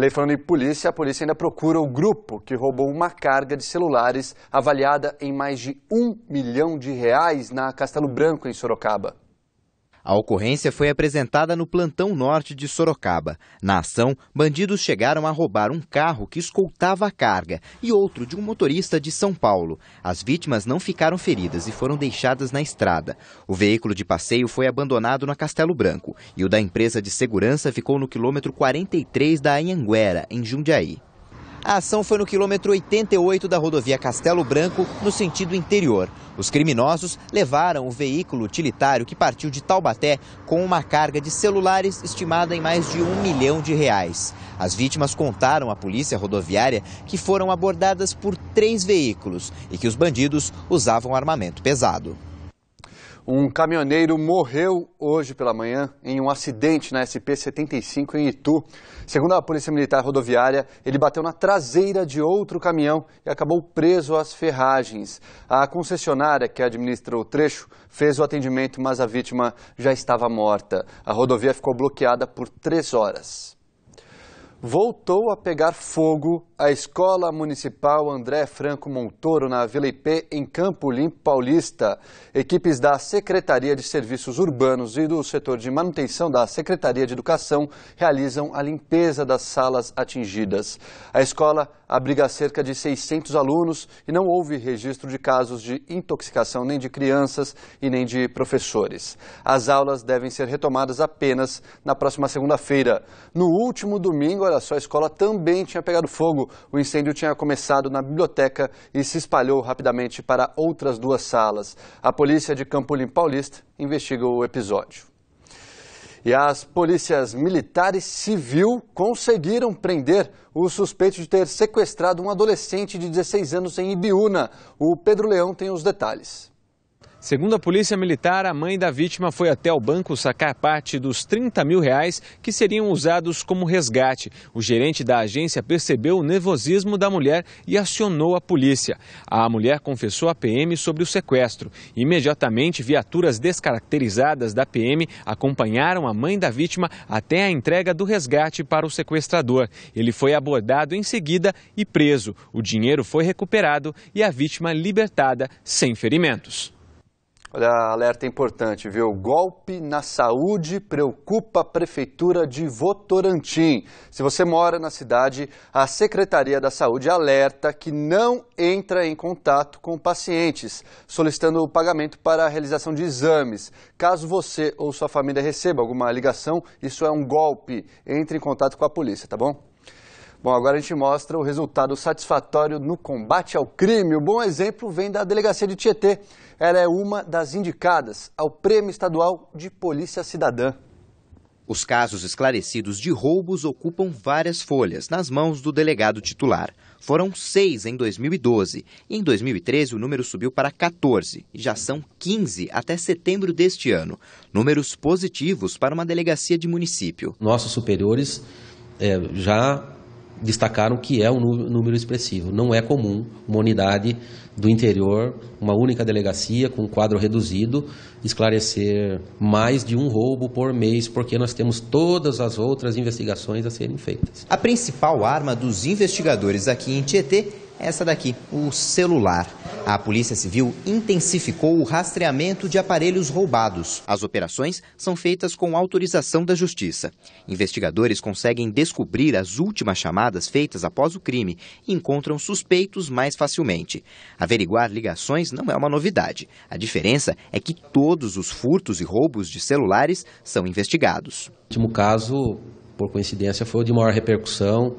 Além falando em polícia, a polícia ainda procura o grupo que roubou uma carga de celulares avaliada em mais de um milhão de reais na Castelo Branco, em Sorocaba. A ocorrência foi apresentada no plantão norte de Sorocaba. Na ação, bandidos chegaram a roubar um carro que escoltava a carga e outro de um motorista de São Paulo. As vítimas não ficaram feridas e foram deixadas na estrada. O veículo de passeio foi abandonado na Castelo Branco e o da empresa de segurança ficou no quilômetro 43 da Anhanguera, em Jundiaí. A ação foi no quilômetro 88 da rodovia Castelo Branco, no sentido interior. Os criminosos levaram o veículo utilitário que partiu de Taubaté com uma carga de celulares estimada em mais de um milhão de reais. As vítimas contaram à polícia rodoviária que foram abordadas por três veículos e que os bandidos usavam armamento pesado. Um caminhoneiro morreu hoje pela manhã em um acidente na SP-75 em Itu. Segundo a Polícia Militar Rodoviária, ele bateu na traseira de outro caminhão e acabou preso às ferragens. A concessionária que administra o trecho fez o atendimento, mas a vítima já estava morta. A rodovia ficou bloqueada por três horas voltou a pegar fogo a Escola Municipal André Franco Montoro, na Vila IP, em Campo Limpo Paulista. Equipes da Secretaria de Serviços Urbanos e do setor de manutenção da Secretaria de Educação realizam a limpeza das salas atingidas. A escola abriga cerca de 600 alunos e não houve registro de casos de intoxicação nem de crianças e nem de professores. As aulas devem ser retomadas apenas na próxima segunda-feira. No último domingo, olha só, a escola também tinha pegado fogo. O incêndio tinha começado na biblioteca e se espalhou rapidamente para outras duas salas. A polícia de Campolim Paulista investiga o episódio. E as polícias militares e civil conseguiram prender o suspeito de ter sequestrado um adolescente de 16 anos em Ibiúna. O Pedro Leão tem os detalhes. Segundo a Polícia Militar, a mãe da vítima foi até o banco sacar parte dos 30 mil reais que seriam usados como resgate. O gerente da agência percebeu o nervosismo da mulher e acionou a polícia. A mulher confessou à PM sobre o sequestro. Imediatamente, viaturas descaracterizadas da PM acompanharam a mãe da vítima até a entrega do resgate para o sequestrador. Ele foi abordado em seguida e preso. O dinheiro foi recuperado e a vítima libertada sem ferimentos. Olha, alerta importante, viu? Golpe na saúde preocupa a Prefeitura de Votorantim. Se você mora na cidade, a Secretaria da Saúde alerta que não entra em contato com pacientes, solicitando o pagamento para a realização de exames. Caso você ou sua família receba alguma ligação, isso é um golpe. Entre em contato com a polícia, tá bom? Bom, agora a gente mostra o resultado satisfatório no combate ao crime. O bom exemplo vem da delegacia de Tietê. Ela é uma das indicadas ao Prêmio Estadual de Polícia Cidadã. Os casos esclarecidos de roubos ocupam várias folhas nas mãos do delegado titular. Foram seis em 2012. em 2013, o número subiu para 14 e já são 15 até setembro deste ano. Números positivos para uma delegacia de município. Nossos superiores é, já destacaram que é um número expressivo. Não é comum uma unidade do interior, uma única delegacia com um quadro reduzido, esclarecer mais de um roubo por mês, porque nós temos todas as outras investigações a serem feitas. A principal arma dos investigadores aqui em Tietê essa daqui, o celular. A Polícia Civil intensificou o rastreamento de aparelhos roubados. As operações são feitas com autorização da Justiça. Investigadores conseguem descobrir as últimas chamadas feitas após o crime e encontram suspeitos mais facilmente. Averiguar ligações não é uma novidade. A diferença é que todos os furtos e roubos de celulares são investigados. O último caso, por coincidência, foi o de maior repercussão,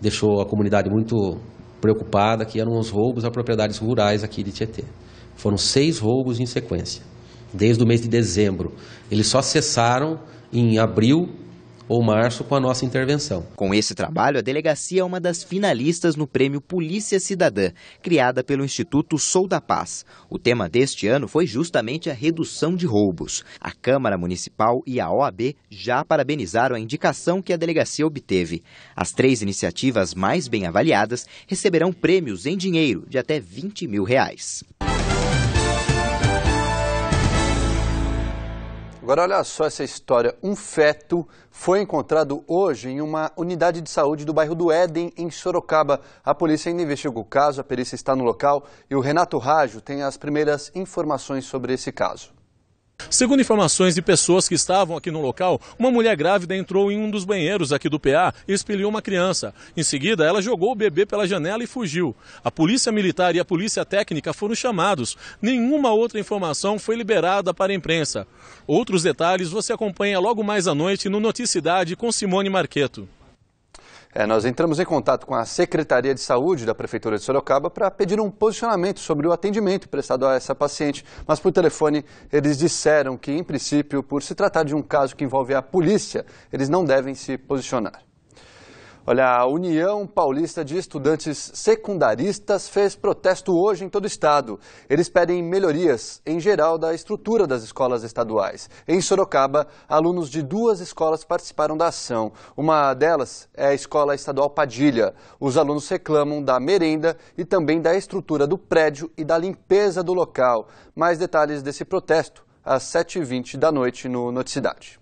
deixou a comunidade muito preocupada, que eram os roubos a propriedades rurais aqui de Tietê. Foram seis roubos em sequência, desde o mês de dezembro. Eles só cessaram em abril ou março com a nossa intervenção. Com esse trabalho, a delegacia é uma das finalistas no prêmio Polícia Cidadã, criada pelo Instituto Sou da Paz. O tema deste ano foi justamente a redução de roubos. A Câmara Municipal e a OAB já parabenizaram a indicação que a delegacia obteve. As três iniciativas mais bem avaliadas receberão prêmios em dinheiro de até 20 mil reais. Agora olha só essa história. Um feto foi encontrado hoje em uma unidade de saúde do bairro do Éden, em Sorocaba. A polícia ainda investiga o caso, a perícia está no local e o Renato Rajo tem as primeiras informações sobre esse caso. Segundo informações de pessoas que estavam aqui no local, uma mulher grávida entrou em um dos banheiros aqui do PA e expeliu uma criança. Em seguida, ela jogou o bebê pela janela e fugiu. A polícia militar e a polícia técnica foram chamados. Nenhuma outra informação foi liberada para a imprensa. Outros detalhes você acompanha logo mais à noite no Noticidade com Simone Marqueto. É, nós entramos em contato com a Secretaria de Saúde da Prefeitura de Sorocaba para pedir um posicionamento sobre o atendimento prestado a essa paciente, mas por telefone eles disseram que, em princípio, por se tratar de um caso que envolve a polícia, eles não devem se posicionar. Olha, a União Paulista de Estudantes Secundaristas fez protesto hoje em todo o estado. Eles pedem melhorias em geral da estrutura das escolas estaduais. Em Sorocaba, alunos de duas escolas participaram da ação. Uma delas é a Escola Estadual Padilha. Os alunos reclamam da merenda e também da estrutura do prédio e da limpeza do local. Mais detalhes desse protesto às 7h20 da noite no Noticidade.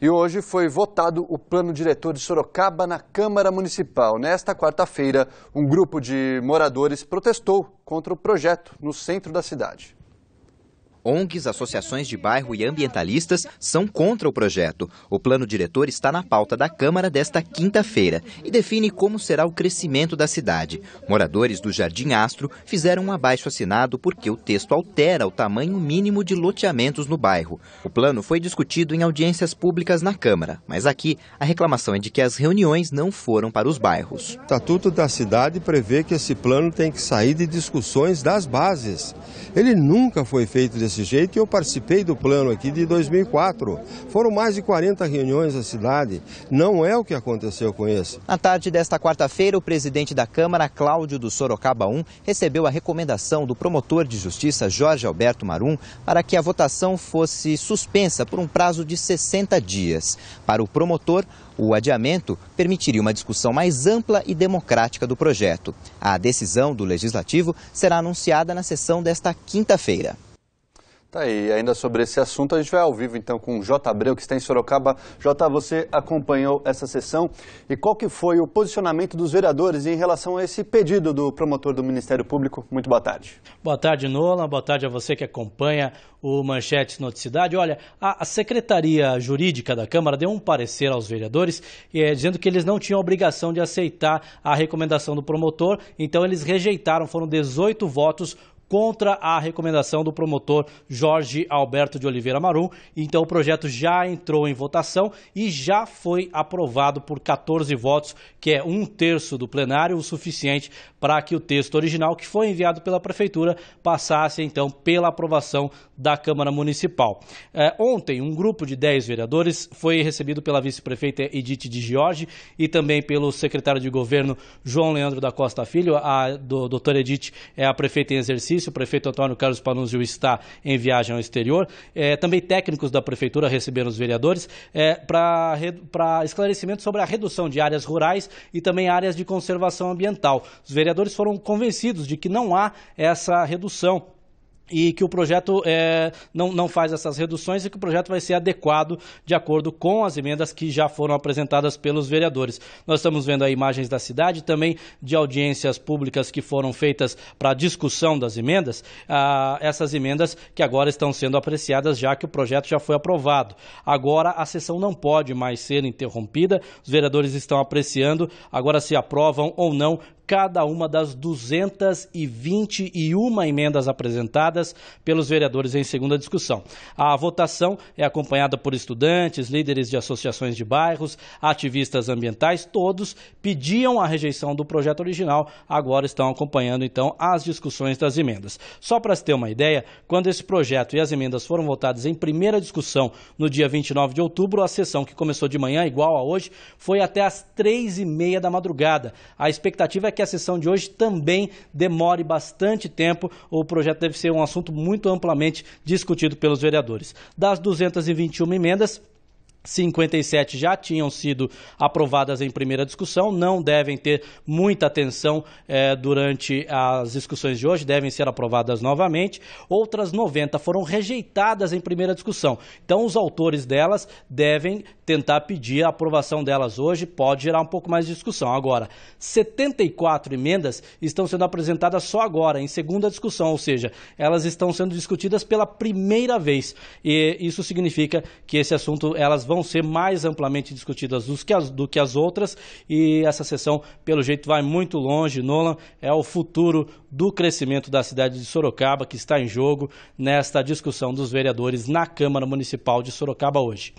E hoje foi votado o plano diretor de Sorocaba na Câmara Municipal. Nesta quarta-feira, um grupo de moradores protestou contra o projeto no centro da cidade. ONGs, associações de bairro e ambientalistas são contra o projeto. O plano diretor está na pauta da Câmara desta quinta-feira e define como será o crescimento da cidade. Moradores do Jardim Astro fizeram um abaixo assinado porque o texto altera o tamanho mínimo de loteamentos no bairro. O plano foi discutido em audiências públicas na Câmara, mas aqui a reclamação é de que as reuniões não foram para os bairros. O Estatuto da Cidade prevê que esse plano tem que sair de discussões das bases. Ele nunca foi feito desse desse jeito e eu participei do plano aqui de 2004. Foram mais de 40 reuniões na cidade. Não é o que aconteceu com esse. Na tarde desta quarta-feira, o presidente da Câmara, Cláudio do Sorocaba 1, recebeu a recomendação do promotor de justiça Jorge Alberto Marum para que a votação fosse suspensa por um prazo de 60 dias. Para o promotor, o adiamento permitiria uma discussão mais ampla e democrática do projeto. A decisão do legislativo será anunciada na sessão desta quinta-feira. Tá aí, ainda sobre esse assunto, a gente vai ao vivo então com o J. Abreu, que está em Sorocaba. J, você acompanhou essa sessão e qual que foi o posicionamento dos vereadores em relação a esse pedido do promotor do Ministério Público? Muito boa tarde. Boa tarde, Nola. Boa tarde a você que acompanha o Manchete Noticidade. Olha, a Secretaria Jurídica da Câmara deu um parecer aos vereadores eh, dizendo que eles não tinham obrigação de aceitar a recomendação do promotor, então eles rejeitaram, foram 18 votos contra a recomendação do promotor Jorge Alberto de Oliveira Marum. Então o projeto já entrou em votação e já foi aprovado por 14 votos, que é um terço do plenário, o suficiente para que o texto original que foi enviado pela prefeitura passasse então pela aprovação da Câmara Municipal. É, ontem, um grupo de 10 vereadores foi recebido pela vice-prefeita Edith de Jorge e também pelo secretário de governo João Leandro da Costa Filho. A do, doutora Edith é a prefeita em exercício, o prefeito Antônio Carlos Panunzio está em viagem ao exterior. É, também técnicos da prefeitura receberam os vereadores é, para esclarecimento sobre a redução de áreas rurais e também áreas de conservação ambiental. Os vereadores foram convencidos de que não há essa redução e que o projeto é, não, não faz essas reduções e que o projeto vai ser adequado de acordo com as emendas que já foram apresentadas pelos vereadores. Nós estamos vendo aí imagens da cidade, também de audiências públicas que foram feitas para discussão das emendas, ah, essas emendas que agora estão sendo apreciadas já que o projeto já foi aprovado. Agora a sessão não pode mais ser interrompida, os vereadores estão apreciando, agora se aprovam ou não cada uma das 221 emendas apresentadas pelos vereadores em segunda discussão. A votação é acompanhada por estudantes, líderes de associações de bairros, ativistas ambientais, todos pediam a rejeição do projeto original, agora estão acompanhando então as discussões das emendas. Só para se ter uma ideia, quando esse projeto e as emendas foram votadas em primeira discussão no dia 29 de outubro, a sessão que começou de manhã, igual a hoje, foi até às três e meia da madrugada. A expectativa é que a sessão de hoje também demore bastante tempo. O projeto deve ser um assunto muito amplamente discutido pelos vereadores. Das 221 emendas, 57 já tinham sido aprovadas em primeira discussão, não devem ter muita atenção eh, durante as discussões de hoje, devem ser aprovadas novamente. Outras 90 foram rejeitadas em primeira discussão, então os autores delas devem tentar pedir a aprovação delas hoje pode gerar um pouco mais de discussão. Agora, 74 emendas estão sendo apresentadas só agora, em segunda discussão, ou seja, elas estão sendo discutidas pela primeira vez. E isso significa que esse assunto elas vão ser mais amplamente discutidas do que as, do que as outras e essa sessão, pelo jeito, vai muito longe. Nolan é o futuro do crescimento da cidade de Sorocaba que está em jogo nesta discussão dos vereadores na Câmara Municipal de Sorocaba hoje.